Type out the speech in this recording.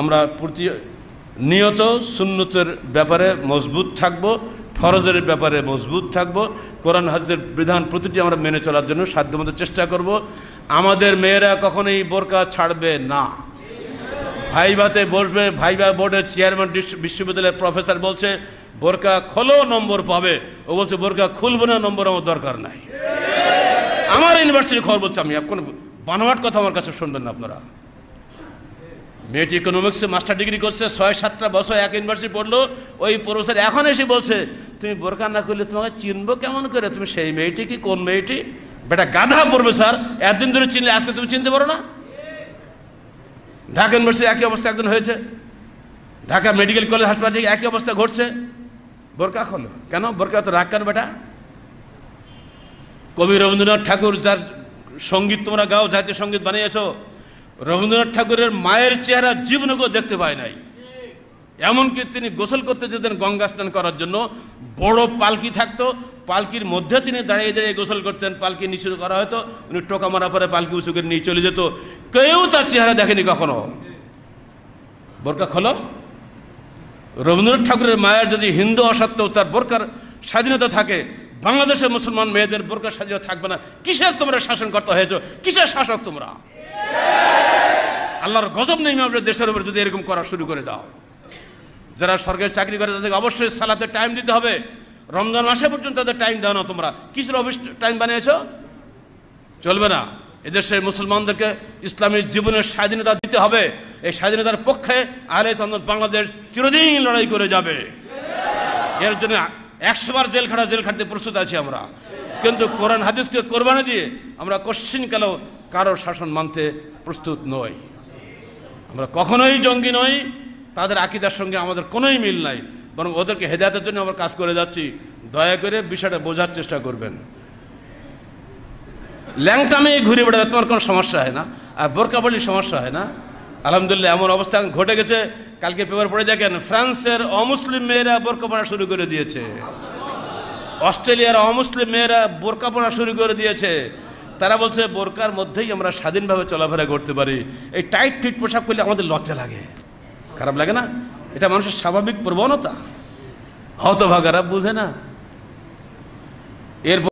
আমরা প্রতি নিয়ত সুন্নতের ব্যাপারে মজবুত থাকব ফরজের ব্যাপারে মজবুত থাকব কোরআন হাজের বিধান প্রতিটি আমরা মেনে চলার জন্য সাধ্যমতো চেষ্টা করব আমাদের মেয়েরা কখনোই বোরকা ছাড়বে না ভাইভাতে বসবে ভাইভা বোর্ডের চেয়ারম্যান বিশ্ববিদ্যালয়ের প্রফেসর বলছে বোরকা খোলো নম্বর পাবে ও বলছে বোরকা খুলবো না নম্বর আমার দরকার নাই আমার ইউনিভার্সিটির খবর বলছে আমি এখন বানোয়াট কথা আমার কাছে শুনবেন না আপনারা মেয়েটি ইকোনমিক্সে মাস্টার ডিগ্রি করছে ছয় সাতটা বছর এক ইউনিভার্সিটি পড়লো ওই প্রফেসর এখন এসে বলছে তুমি বোরকা না করলে তোমাকে চিনবো কেমন করে তুমি সেই মেয়েটি কি কোন মেয়েটি বেটা গাধা পড়বে স্যার এতদিন ধরে চিনলে আজকে তুমি চিনতে পারো না ঢাকা ইউনিভার্সিটি একই অবস্থা একজন হয়েছে ঢাকা মেডিকেল কলেজ হাসপাতালে একই অবস্থা ঘটছে বোরকা খোলো কেন বোরকা তো রাগ কেন বেটা কবি রবীন্দ্রনাথ ঠাকুর যার সঙ্গীত তোমরা গাও জাতীয় সঙ্গীত বানিয়েছো রবীন্দ্রনাথ ঠাকুরের মায়ের চেহারা কেউ দেখতে পায় নাই এমনকি তিনি গোসল করতে যেতেন গঙ্গা স্নান করার জন্য বড় পালকি থাকতো পালকির মধ্যে তিনি দাঁড়িয়ে দাঁড়িয়ে গোসল করতেন পালকি নিচু করা হতো উনি টোকা মারা পরে পালকি উঁচু করে নিয়ে চলে যেত কেউ তার চেহারা দেখেনি কখনো বোরকা খোলো রবীন্দ্রনাথ ঠাকুরের মায়ের যদি হিন্দু অসত্য তার বোরকার স্বাধীনতা থাকে বাংলাদেশের মুসলমান মেয়েদের বোরকার স্বাধীনতা থাকবে না কিসের তোমরা শাসনকর্তা হয়েছ কিসের শাসক তোমরা আল্লাহর গজব নেই আমরা দেশের উপর যদি এরকম করা শুরু করে দাও যারা সরকারি চাকরি করে তাদেরকে অবশ্যই সালাতে টাইম দিতে হবে রমজান মাসে পর্যন্ত তাদের টাইম দাও না তোমরা কিসের অফিস টাইম বানিয়েছ চলবে না এদেশের মুসলমানদেরকে ইসলামী জীবনের স্বাধীনতা দিতে হবে এই স্বাধীনতার পক্ষে চন্দন বাংলাদেশ চিরদিন লড়াই করে যাবে এর জন্য একশোবার জেল খাটা জেল খাটতে প্রস্তুত আছি আমরা কিন্তু কোরআন হাদিসকে কোরবানি দিয়ে আমরা কশ্চিন কালেও কারোর শাসন মানতে প্রস্তুত নয় আমরা কখনোই জঙ্গি নই তাদের আকিদার সঙ্গে আমাদের কোনোই মিল নাই বরং ওদেরকে হেদায়তের জন্য আমরা কাজ করে যাচ্ছি দয়া করে বিষয়টা বোঝার চেষ্টা করবেন ল্যাংটামে ঘুরে বেড়াতে তোমার কোনো সমস্যা হয় না আর বোরকা সমস্যা হয় না আলহামদুলিল্লাহ এমন অবস্থা ঘটে গেছে কালকে পেপার পড়ে দেখেন ফ্রান্সের অমুসলিম মেয়েরা বোরকা পড়া শুরু করে দিয়েছে অস্ট্রেলিয়ার অমুসলিম মেয়েরা বোরকা পড়া শুরু করে দিয়েছে তারা বলছে বোরকার মধ্যেই আমরা স্বাধীনভাবে চলাফেরা করতে পারি এই টাইট ফিট পোশাক করলে আমাদের লজ্জা লাগে খারাপ লাগে না এটা মানুষের স্বাভাবিক প্রবণতা হতভাগারা বুঝে না এরপর